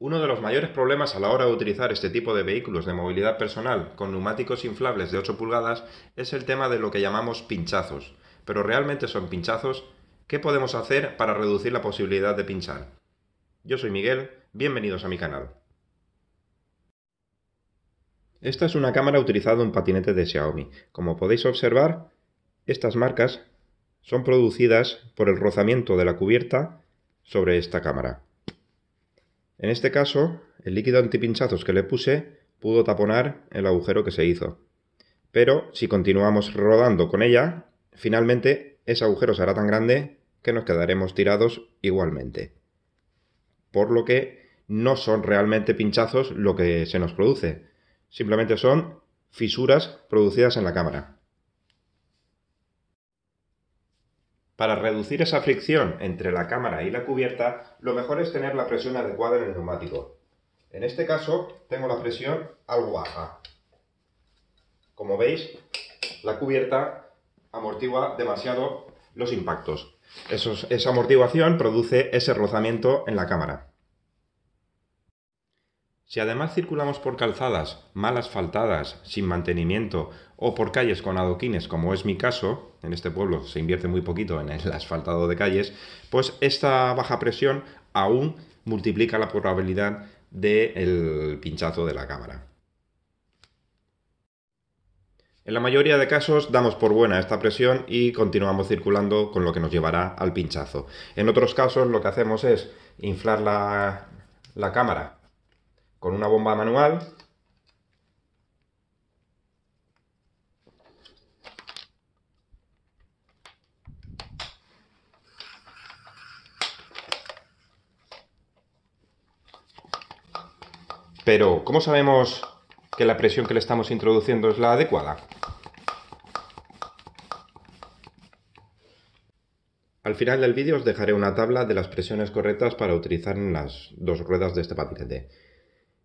Uno de los mayores problemas a la hora de utilizar este tipo de vehículos de movilidad personal con neumáticos inflables de 8 pulgadas es el tema de lo que llamamos pinchazos. Pero realmente son pinchazos. ¿Qué podemos hacer para reducir la posibilidad de pinchar? Yo soy Miguel, bienvenidos a mi canal. Esta es una cámara utilizada en patinete de Xiaomi. Como podéis observar, estas marcas son producidas por el rozamiento de la cubierta sobre esta cámara. En este caso, el líquido antipinchazos que le puse pudo taponar el agujero que se hizo. Pero si continuamos rodando con ella, finalmente ese agujero será tan grande que nos quedaremos tirados igualmente. Por lo que no son realmente pinchazos lo que se nos produce, simplemente son fisuras producidas en la cámara. Para reducir esa fricción entre la cámara y la cubierta, lo mejor es tener la presión adecuada en el neumático. En este caso, tengo la presión algo baja. Como veis, la cubierta amortigua demasiado los impactos. esa amortiguación produce ese rozamiento en la cámara. Si además circulamos por calzadas mal asfaltadas, sin mantenimiento, o por calles con adoquines, como es mi caso, en este pueblo se invierte muy poquito en el asfaltado de calles, pues esta baja presión aún multiplica la probabilidad del pinchazo de la cámara. En la mayoría de casos damos por buena esta presión y continuamos circulando con lo que nos llevará al pinchazo. En otros casos lo que hacemos es inflar la, la cámara con una bomba manual. Pero, ¿cómo sabemos que la presión que le estamos introduciendo es la adecuada? Al final del vídeo os dejaré una tabla de las presiones correctas para utilizar en las dos ruedas de este patinete.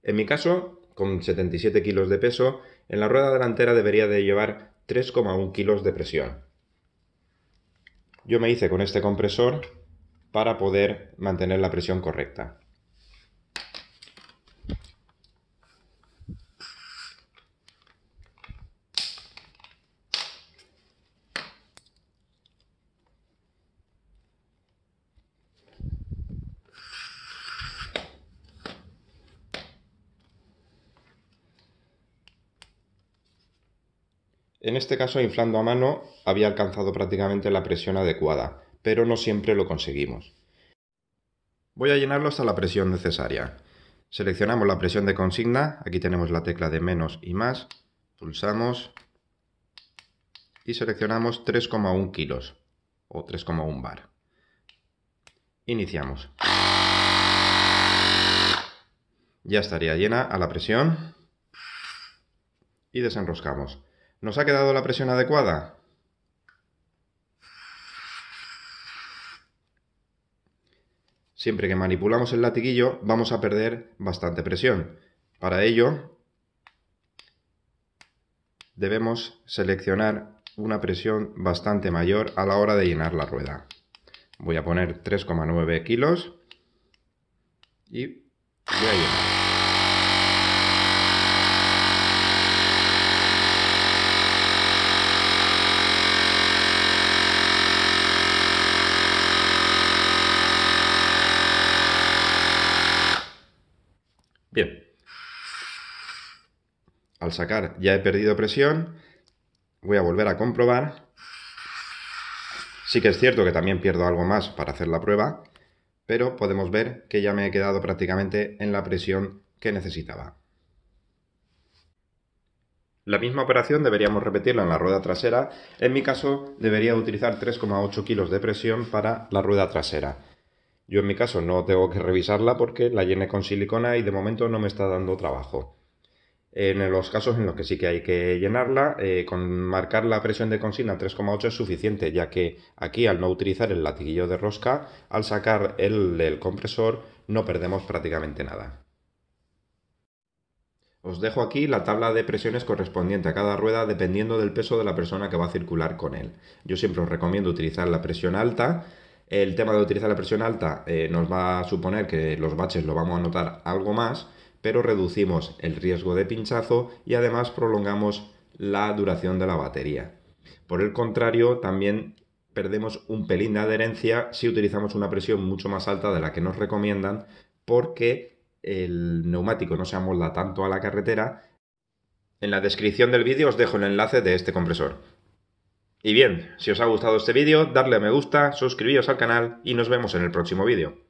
En mi caso, con 77 kilos de peso, en la rueda delantera debería de llevar 3,1 kilos de presión. Yo me hice con este compresor para poder mantener la presión correcta. En este caso, inflando a mano, había alcanzado prácticamente la presión adecuada, pero no siempre lo conseguimos. Voy a llenarlo hasta la presión necesaria. Seleccionamos la presión de consigna, aquí tenemos la tecla de menos y más, pulsamos y seleccionamos 3,1 kilos o 3,1 bar. Iniciamos. Ya estaría llena a la presión y desenroscamos. ¿Nos ha quedado la presión adecuada? Siempre que manipulamos el latiguillo vamos a perder bastante presión. Para ello debemos seleccionar una presión bastante mayor a la hora de llenar la rueda. Voy a poner 3,9 kilos y voy a llenar. Al sacar ya he perdido presión. Voy a volver a comprobar. Sí que es cierto que también pierdo algo más para hacer la prueba, pero podemos ver que ya me he quedado prácticamente en la presión que necesitaba. La misma operación deberíamos repetirla en la rueda trasera. En mi caso, debería utilizar 3,8 kilos de presión para la rueda trasera. Yo en mi caso no tengo que revisarla porque la llené con silicona y de momento no me está dando trabajo. En los casos en los que sí que hay que llenarla, eh, con marcar la presión de consigna 3,8 es suficiente, ya que aquí al no utilizar el latiguillo de rosca, al sacar el, del compresor no perdemos prácticamente nada. Os dejo aquí la tabla de presiones correspondiente a cada rueda dependiendo del peso de la persona que va a circular con él. Yo siempre os recomiendo utilizar la presión alta, el tema de utilizar la presión alta eh, nos va a suponer que los baches lo vamos a notar algo más, pero reducimos el riesgo de pinchazo y además prolongamos la duración de la batería. Por el contrario, también perdemos un pelín de adherencia si utilizamos una presión mucho más alta de la que nos recomiendan porque el neumático no se amolda tanto a la carretera. En la descripción del vídeo os dejo el enlace de este compresor. Y bien, si os ha gustado este vídeo, darle a me gusta, suscribiros al canal y nos vemos en el próximo vídeo.